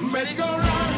merry go run.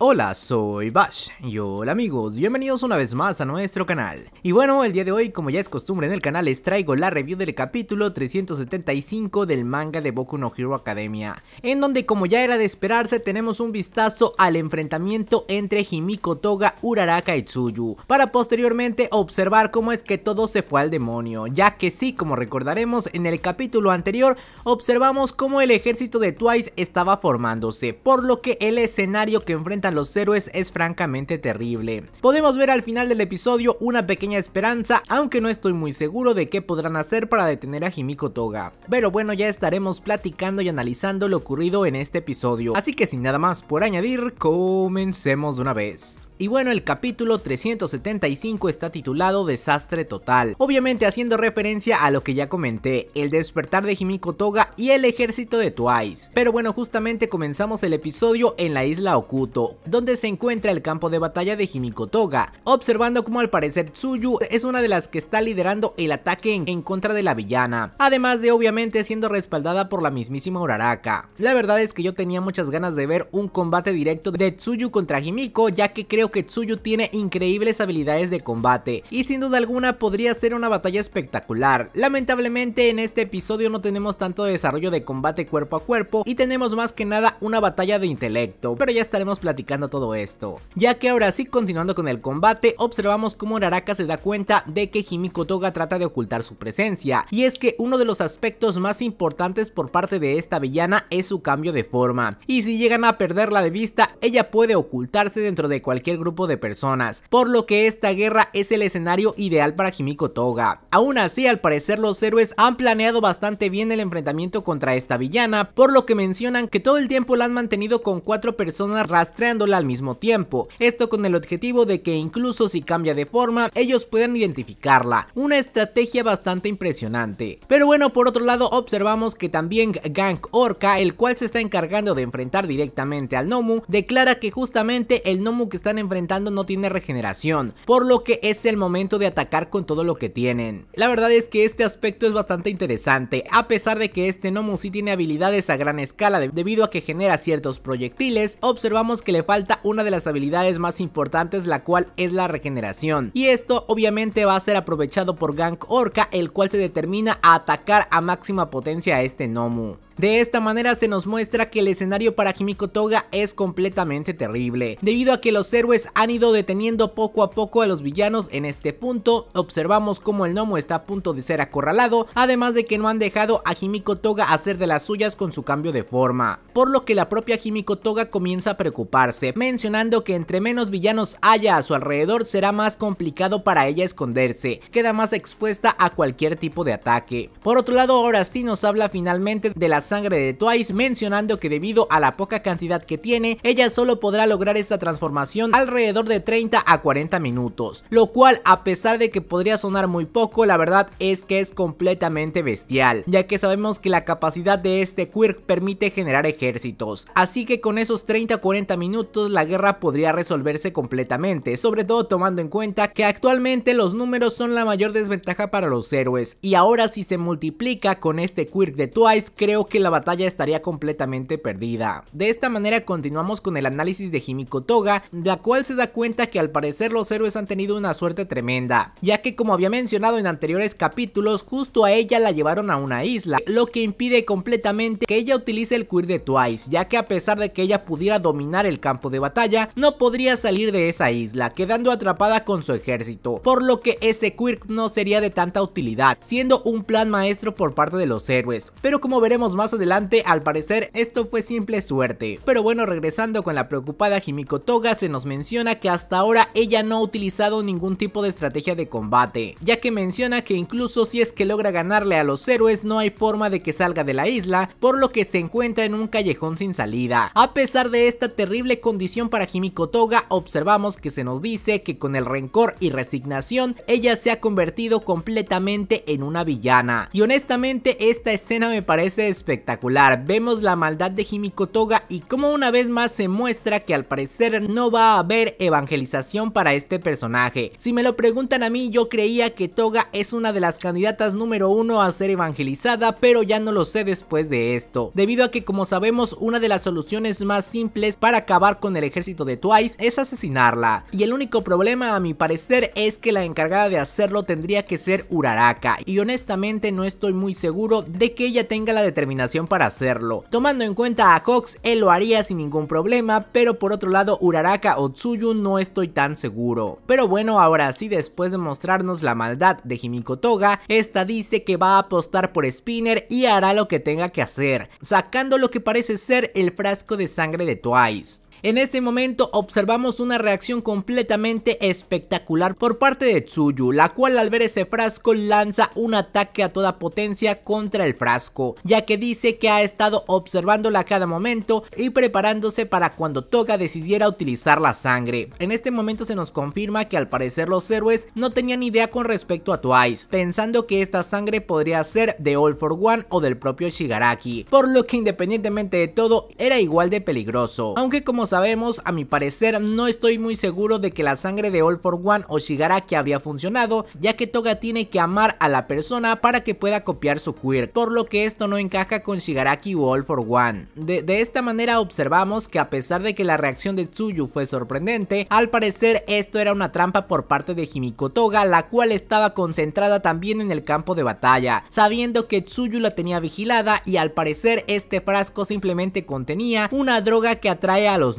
Hola, soy Bash y hola amigos, bienvenidos una vez más a nuestro canal. Y bueno, el día de hoy, como ya es costumbre en el canal, les traigo la review del capítulo 375 del manga de Boku no Hero Academia, en donde como ya era de esperarse, tenemos un vistazo al enfrentamiento entre Himiko Toga, Uraraka y Tsuyu, para posteriormente observar cómo es que todo se fue al demonio, ya que sí, como recordaremos en el capítulo anterior, observamos cómo el ejército de Twice estaba formándose, por lo que el escenario que enfrenta los héroes es francamente terrible. Podemos ver al final del episodio una pequeña esperanza, aunque no estoy muy seguro de qué podrán hacer para detener a Himiko Toga. Pero bueno, ya estaremos platicando y analizando lo ocurrido en este episodio. Así que sin nada más por añadir, comencemos de una vez. Y bueno, el capítulo 375 está titulado Desastre Total, obviamente haciendo referencia a lo que ya comenté, el despertar de Himiko Toga y el ejército de Twice. Pero bueno, justamente comenzamos el episodio en la isla Okuto, donde se encuentra el campo de batalla de Himiko Toga, observando como al parecer Tsuyu es una de las que está liderando el ataque en, contra de la villana, además de obviamente siendo respaldada por la mismísima Uraraka. La verdad es que yo tenía muchas ganas de ver un combate directo de Tsuyu contra Himiko, ya que creo que Tsuyu tiene increíbles habilidades de combate y sin duda alguna podría ser una batalla espectacular. Lamentablemente en este episodio no tenemos tanto desarrollo de combate cuerpo a cuerpo y tenemos más que nada una batalla de intelecto, pero ya estaremos platicando todo esto. Ya que ahora sí, continuando con el combate, observamos cómo Naraka se da cuenta de que Himiko Toga trata de ocultar su presencia, y es que uno de los aspectos más importantes por parte de esta villana es su cambio de forma, y si llegan a perderla de vista, ella puede ocultarse dentro de cualquier grupo de personas, por lo que esta guerra es el escenario ideal para Himiko Toga. Aún así, al parecer los héroes han planeado bastante bien el enfrentamiento contra esta villana, por lo que mencionan que todo el tiempo la han mantenido con cuatro personas rastreándola al mismo tiempo, esto con el objetivo de que incluso si cambia de forma, ellos puedan identificarla, una estrategia bastante impresionante. Pero bueno, por otro lado observamos que también Gang Orca, el cual se está encargando de enfrentar directamente al Nomu, declara que justamente el Nomu que están en enfrentando no tiene regeneración, por lo que es el momento de atacar con todo lo que tienen. La verdad es que este aspecto es bastante interesante, a pesar de que este Nomu sí tiene habilidades a gran escala debido a que genera ciertos proyectiles, observamos que le falta una de las habilidades más importantes la cual es la regeneración, y esto obviamente va a ser aprovechado por Gank Orca el cual se determina a atacar a máxima potencia a este Nomu. De esta manera se nos muestra que el escenario para Himiko Toga es completamente terrible, debido a que los héroes han ido deteniendo poco a poco a los villanos en este punto, observamos Como el gnomo está a punto de ser acorralado, además de que no han dejado a Himiko Toga hacer de las suyas con su cambio de forma, por lo que la propia Himiko Toga comienza a preocuparse, mencionando que entre menos villanos haya a su alrededor será más complicado para ella esconderse, queda más expuesta a cualquier tipo de ataque. Por otro lado, ahora sí nos habla finalmente de las sangre de Twice mencionando que debido a la poca cantidad que tiene, ella solo podrá lograr esta transformación alrededor de 30 a 40 minutos, lo cual a pesar de que podría sonar muy poco, la verdad es que es completamente bestial, ya que sabemos que la capacidad de este quirk permite generar ejércitos, así que con esos 30 a 40 minutos la guerra podría resolverse completamente, sobre todo tomando en cuenta que actualmente los números son la mayor desventaja para los héroes, y ahora si se multiplica con este quirk de Twice, creo que la batalla estaría completamente perdida. De esta manera continuamos con el análisis de Himiko Toga, la cual se da cuenta que al parecer los héroes han tenido una suerte tremenda, ya que como había mencionado en anteriores capítulos, justo a ella la llevaron a una isla, lo que impide completamente que ella utilice el Quirk de Twice, ya que a pesar de que ella pudiera dominar el campo de batalla, no podría salir de esa isla, quedando atrapada con su ejército, por lo que ese quirk no sería de tanta utilidad, siendo un plan maestro por parte de los héroes, pero como veremos más adelante, al parecer esto fue simple suerte. Pero bueno, regresando con la preocupada Himiko Toga, se nos menciona que hasta ahora ella no ha utilizado ningún tipo de estrategia de combate, ya que menciona que incluso si es que logra ganarle a los héroes no hay forma de que salga de la isla, por lo que se encuentra en un callejón sin salida. A pesar de esta terrible condición para Himiko Toga, observamos que se nos dice que con el rencor y resignación, ella se ha convertido completamente en una villana. Y honestamente esta escena me parece espectacular. Vemos la maldad de Himiko Toga y cómo una vez más se muestra que al parecer no va a haber evangelización para este personaje. Si me lo preguntan a mí, yo creía que Toga es una de las candidatas número uno a ser evangelizada, pero ya no lo sé después de esto. Debido a que como sabemos, una de las soluciones más simples para acabar con el ejército de Twice es asesinarla. Y el único problema a mi parecer es que la encargada de hacerlo tendría que ser Uraraka. Y honestamente no estoy muy seguro de que ella tenga la determinación para hacerlo. Tomando en cuenta a Hawks, él lo haría sin ningún problema, pero por otro lado Uraraka o Tsuyu no estoy tan seguro. Pero bueno, ahora sí, después de mostrarnos la maldad de Himiko Toga, esta dice que va a apostar por Spinner y hará lo que tenga que hacer, sacando lo que parece ser el frasco de sangre de Twice. En ese momento observamos una reacción completamente espectacular por parte de Tsuyu, la cual al ver ese frasco lanza un ataque a toda potencia contra el frasco, ya que dice que ha estado observándola a cada momento y preparándose para cuando Toga decidiera utilizar la sangre. En este momento se nos confirma que al parecer los héroes no tenían idea con respecto a Twice, pensando que esta sangre podría ser de All for One o del propio Shigaraki, por lo que independientemente de todo era igual de peligroso, aunque como sabemos, a mi parecer no estoy muy seguro de que la sangre de All for One o Shigaraki había funcionado, ya que Toga tiene que amar a la persona para que pueda copiar su quirk, por lo que esto no encaja con Shigaraki o All for One. De, de esta manera observamos que a pesar de que la reacción de Tsuyu fue sorprendente, al parecer esto era una trampa por parte de Himiko Toga, la cual estaba concentrada también en el campo de batalla, sabiendo que Tsuyu la tenía vigilada y al parecer este frasco simplemente contenía una droga que atrae a los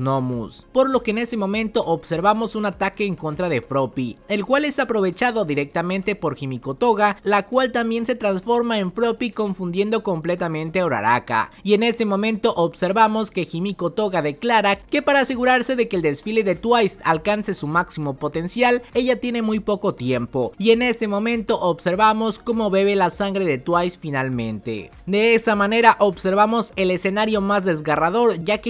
por lo que en ese momento observamos un ataque en contra de Froppy, el cual es aprovechado directamente por Toga, la cual también se transforma en Froppy confundiendo completamente a Uraraka, y en ese momento observamos que Toga declara que para asegurarse de que el desfile de Twice alcance su máximo potencial, ella tiene muy poco tiempo, y en ese momento observamos cómo bebe la sangre de Twice finalmente. De esa manera observamos el escenario más desgarrador ya que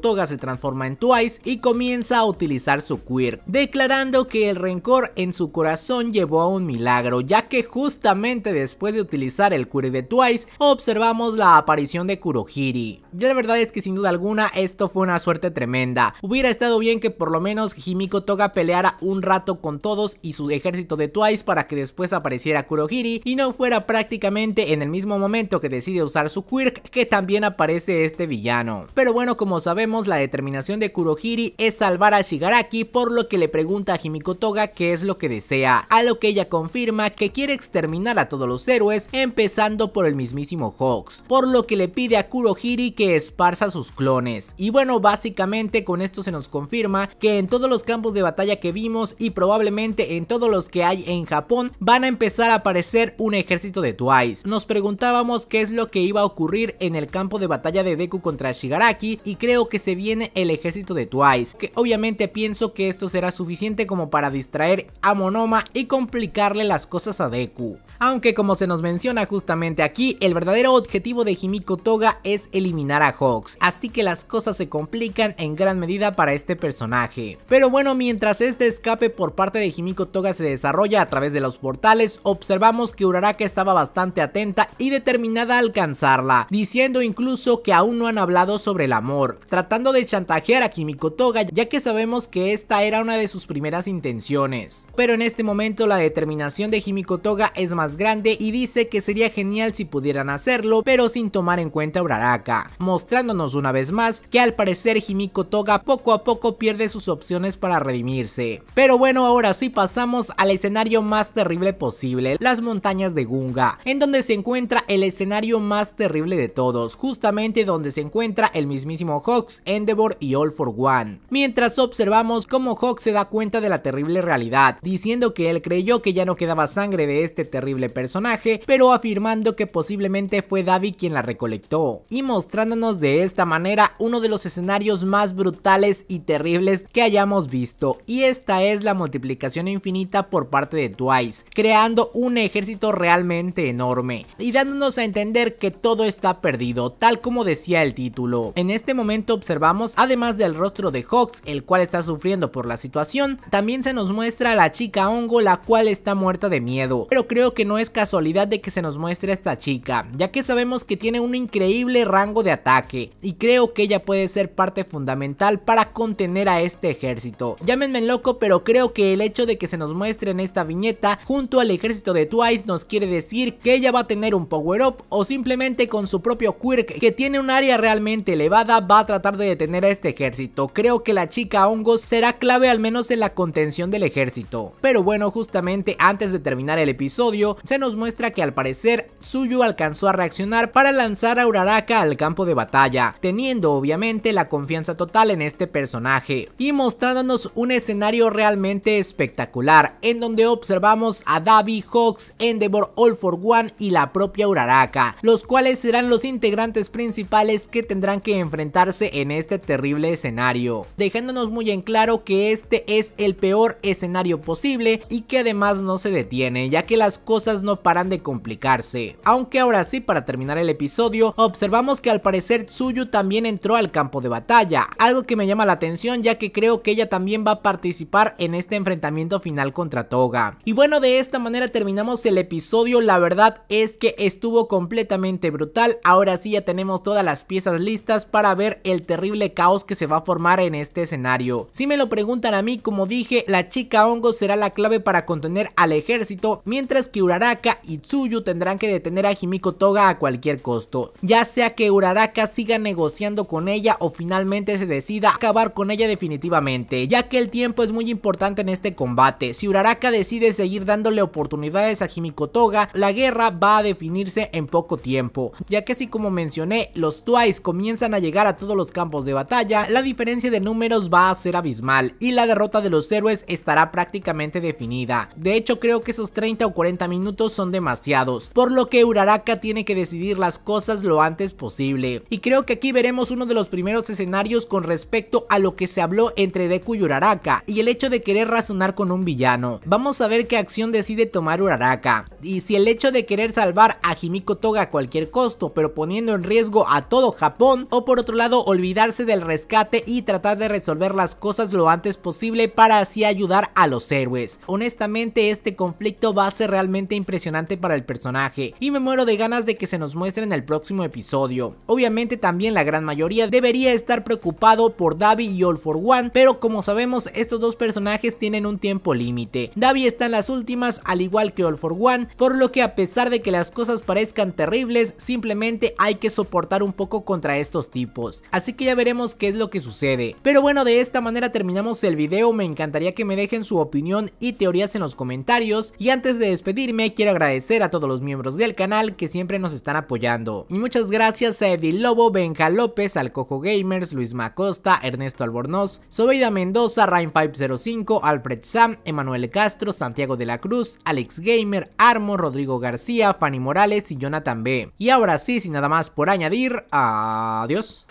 Toga se transforma en Twice y comienza a utilizar su quirk, declarando que el rencor en su corazón llevó a un milagro, ya que justamente después de utilizar el quirk de Twice, observamos la aparición de Kurohiri. Ya la verdad es que sin duda alguna esto fue una suerte tremenda. Hubiera estado bien que por lo menos Himiko Toga peleara un rato con todos y su ejército de Twice para que después apareciera Kurohiri y no fuera prácticamente en el mismo momento que decide usar su quirk que también aparece este villano. Pero bueno, como sabemos la determinación de Kurohiri es salvar a Shigaraki, por lo que le pregunta a Himiko Toga qué es lo que desea, a lo que ella confirma que quiere exterminar a todos los héroes, empezando por el mismísimo Hawks, por lo que le pide a Kurohiri que esparza sus clones. Y bueno, básicamente con esto se nos confirma que en todos los campos de batalla que vimos y probablemente en todos los que hay en Japón van a empezar a aparecer un ejército de Twice. Nos preguntábamos qué es lo que iba a ocurrir en el campo de batalla de Deku contra Shigaraki y creo que se viene el ejército de Twice, que obviamente pienso que esto será suficiente como para distraer a Monoma y complicarle las cosas a Deku. Aunque como se nos menciona justamente aquí, el verdadero objetivo de Himiko Toga es eliminar a Hawks, así que las cosas se complican en gran medida para este personaje. Pero bueno, mientras este escape por parte de Himiko Toga se desarrolla a través de los portales, observamos que Uraraka estaba bastante atenta y determinada a alcanzarla, diciendo incluso que aún no han hablado sobre el amor, tratando de chantajear a Kimiko Toga ya que sabemos que esta era una de sus primeras intenciones. Pero en este momento la determinación de Kimiko Toga es más grande y dice que sería genial si pudieran hacerlo pero sin tomar en cuenta Uraraka, mostrándonos una vez más que al parecer Himiko Toga poco a poco pierde sus opciones para redimirse. Pero bueno ahora sí pasamos al escenario más terrible posible, las montañas de Gunga, en donde se encuentra el escenario más terrible de todos, justamente donde se encuentra el mismísimo Hawks, Endeavor y All for One. Mientras observamos cómo Hawk se da cuenta de la terrible realidad, diciendo que él creyó que ya no quedaba sangre de este terrible personaje, pero afirmando que posiblemente fue David quien la recolectó, y mostrándonos de esta manera uno de los escenarios más brutales y terribles que hayamos visto, y esta es la multiplicación infinita por parte de Twice, creando un ejército realmente enorme, y dándonos a entender que todo está perdido, tal como decía el título. En este momento observamos además más del rostro de Hawks, el cual está sufriendo por la situación, también se nos muestra a la chica hongo, la cual está muerta de miedo. Pero creo que no es casualidad de que se nos muestre esta chica, ya que sabemos que tiene un increíble rango de ataque, y creo que ella puede ser parte fundamental para contener a este ejército. Llámenme loco, pero creo que el hecho de que se nos muestre en esta viñeta junto al ejército de Twice nos quiere decir que ella va a tener un power-up o simplemente con su propio quirk que tiene un área realmente elevada va a tratar de detener a este este ejército. Creo que la chica hongos será clave al menos en la contención del ejército. Pero bueno, justamente antes de terminar el episodio, se nos muestra que al parecer Tsuyu alcanzó a reaccionar para lanzar a Uraraka al campo de batalla, teniendo obviamente la confianza total en este personaje y mostrándonos un escenario realmente espectacular en donde observamos a Davi, Hawks, Endeavor, All for One y la propia Uraraka, los cuales serán los integrantes principales que tendrán que enfrentarse en este terrible escenario, dejándonos muy en claro que este es el peor escenario posible y que además no se detiene, ya que las cosas no paran de complicarse. Aunque ahora sí, para terminar el episodio, observamos que al parecer Tsuyu también entró al campo de batalla, algo que me llama la atención ya que creo que ella también va a participar en este enfrentamiento final contra Toga. Y bueno, de esta manera terminamos el episodio, la verdad es que estuvo completamente brutal, ahora sí ya tenemos todas las piezas listas para ver el terrible caos que se va a formar en este escenario. Si me lo preguntan a mí, como dije, la chica hongo será la clave para contener al ejército, mientras que Uraraka y Tsuyu tendrán que detener a Himiko Toga a cualquier costo. Ya sea que Uraraka siga negociando con ella o finalmente se decida acabar con ella definitivamente, ya que el tiempo es muy importante en este combate. Si Uraraka decide seguir dándole oportunidades a Himiko Toga, la guerra va a definirse en poco tiempo, ya que si como mencioné, los Twice comienzan a llegar a todos los campos de batalla, la diferencia de números va a ser abismal y la derrota de los héroes estará prácticamente definida. De hecho, creo que esos 30 o 40 minutos son demasiados, por lo que Uraraka tiene que decidir las cosas lo antes posible. Y creo que aquí veremos uno de los primeros escenarios con respecto a lo que se habló entre Deku y Uraraka y el hecho de querer razonar con un villano. Vamos a ver qué acción decide tomar Uraraka y si el hecho de querer salvar a Himiko Toga a cualquier costo pero poniendo en riesgo a todo Japón o por otro lado olvidarse del resto rescate y tratar de resolver las cosas lo antes posible para así ayudar a los héroes. Honestamente este conflicto va a ser realmente impresionante para el personaje y me muero de ganas de que se nos muestre en el próximo episodio. Obviamente también la gran mayoría debería estar preocupado por Davi y All for One, pero como sabemos estos dos personajes tienen un tiempo límite. Davi está en las últimas al igual que All for One, por lo que a pesar de que las cosas parezcan terribles, simplemente hay que soportar un poco contra estos tipos. Así que ya veremos qué es lo que sucede. Pero bueno, de esta manera terminamos el video, me encantaría que me dejen su opinión y teorías en los comentarios y antes de despedirme quiero agradecer a todos los miembros del canal que siempre nos están apoyando. Y muchas gracias a Edil Lobo, Benja López, Alcojo Gamers, Luis Macosta, Ernesto Albornoz, Sobeida Mendoza, Rain505, Alfred Sam, Emanuel Castro, Santiago de la Cruz, Alex Gamer, Armo, Rodrigo García, Fanny Morales y Jonathan B. Y ahora sí, sin nada más por añadir, adiós.